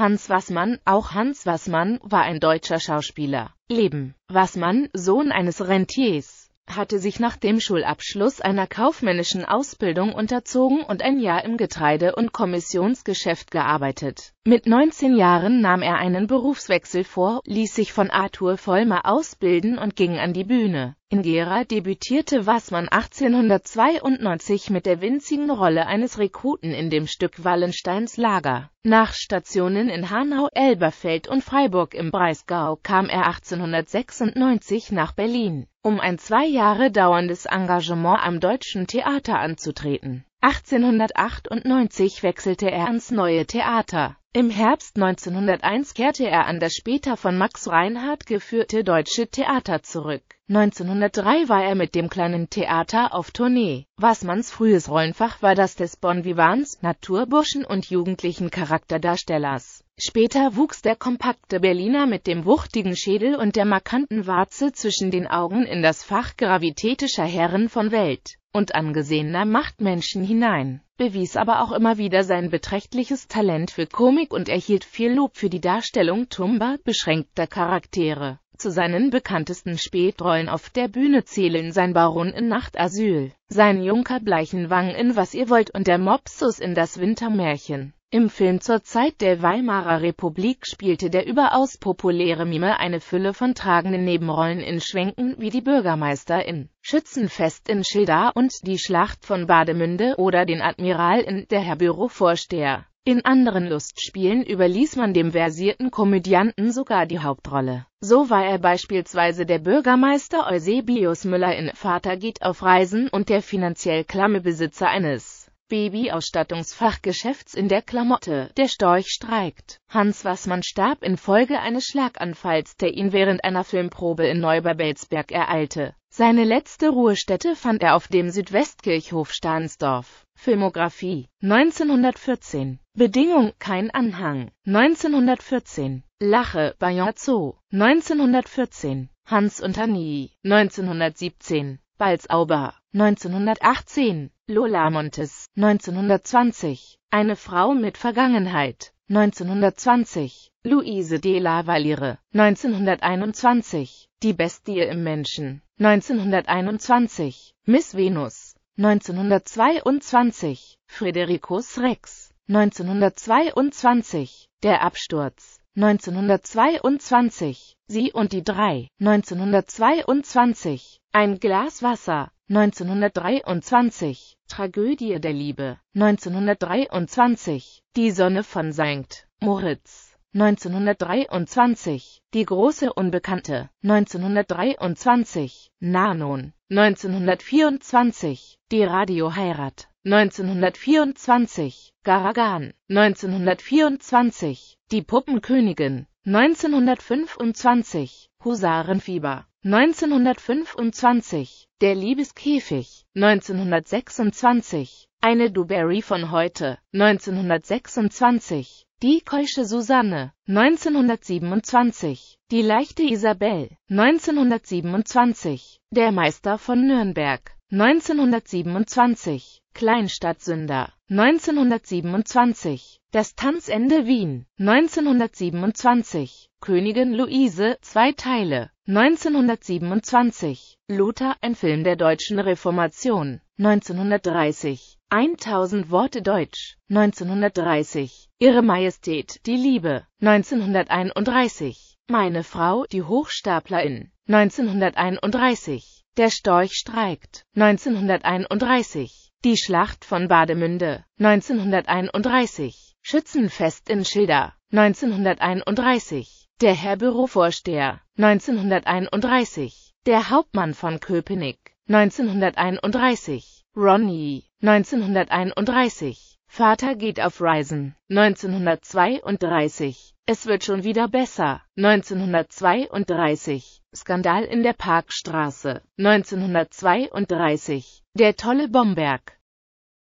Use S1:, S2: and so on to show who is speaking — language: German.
S1: Hans Wassmann, auch Hans Wassmann, war ein deutscher Schauspieler. Leben. Wassmann, Sohn eines Rentiers hatte sich nach dem Schulabschluss einer kaufmännischen Ausbildung unterzogen und ein Jahr im Getreide- und Kommissionsgeschäft gearbeitet. Mit 19 Jahren nahm er einen Berufswechsel vor, ließ sich von Arthur Vollmer ausbilden und ging an die Bühne. In Gera debütierte Wassmann 1892 mit der winzigen Rolle eines Rekruten in dem Stück Wallensteins Lager. Nach Stationen in Hanau, Elberfeld und Freiburg im Breisgau kam er 1896 nach Berlin um ein zwei Jahre dauerndes Engagement am Deutschen Theater anzutreten. 1898 wechselte er ans Neue Theater. Im Herbst 1901 kehrte er an das später von Max Reinhardt geführte Deutsche Theater zurück. 1903 war er mit dem kleinen Theater auf Tournee. Wassmanns frühes Rollenfach war das des Bon Vivants, Naturburschen und jugendlichen Charakterdarstellers. Später wuchs der kompakte Berliner mit dem wuchtigen Schädel und der markanten Warze zwischen den Augen in das Fach gravitätischer Herren von Welt und angesehener Machtmenschen hinein, bewies aber auch immer wieder sein beträchtliches Talent für Komik und erhielt viel Lob für die Darstellung tumba beschränkter Charaktere. Zu seinen bekanntesten Spätrollen auf der Bühne zählen sein Baron in Nachtasyl, sein Junker Bleichenwang in Was ihr wollt und der Mopsus in das Wintermärchen. Im Film zur Zeit der Weimarer Republik spielte der überaus populäre Mime eine Fülle von tragenden Nebenrollen in Schwenken wie die Bürgermeister in Schützenfest in Schilda und die Schlacht von Bademünde oder den Admiral in Der Herr Bürovorsteher. In anderen Lustspielen überließ man dem versierten Komödianten sogar die Hauptrolle. So war er beispielsweise der Bürgermeister Eusebius Müller in Vater geht auf Reisen und der finanziell klamme Besitzer eines Babyausstattungsfachgeschäfts in der Klamotte. Der Storch streikt. Hans Wassmann starb infolge eines Schlaganfalls, der ihn während einer Filmprobe in Neubabelsberg ereilte. Seine letzte Ruhestätte fand er auf dem Südwestkirchhof Stahnsdorf. Filmografie 1914 Bedingung kein Anhang 1914 Lache Bayon Zoo 1914 Hans und Annie 1917 Balzauber 1918 Lola Montes, 1920, eine Frau mit Vergangenheit, 1920, Luise de la Valliere, 1921, die Bestie im Menschen, 1921, Miss Venus, 1922, Fredericus Rex, 1922, der Absturz, 1922, Sie und die drei, 1922, ein Glas Wasser, 1923, Tragödie der Liebe, 1923, Die Sonne von Sankt Moritz, 1923, Die große Unbekannte, 1923, Nanon, 1924, Die Radioheirat, 1924, Garagan, 1924, Die Puppenkönigin, 1925, Husarenfieber, 1925, der Liebeskäfig, 1926. Eine Duberry von heute, 1926. Die keusche Susanne, 1927. Die leichte Isabel, 1927. Der Meister von Nürnberg, 1927. Kleinstadtsünder, 1927. Das Tanzende Wien, 1927. Königin Luise, zwei Teile, 1927. Luther, ein Film der deutschen Reformation, 1930. 1000 Worte Deutsch, 1930. Ihre Majestät, die Liebe, 1931. Meine Frau, die Hochstaplerin, 1931. Der Storch streikt, 1931. Die Schlacht von Bademünde, 1931. Schützenfest in Schilder, 1931. Der Herr Bürovorsteher, 1931. Der Hauptmann von Köpenick 1931, Ronnie 1931, Vater geht auf Reisen 1932, es wird schon wieder besser 1932, Skandal in der Parkstraße 1932, der tolle Bomberg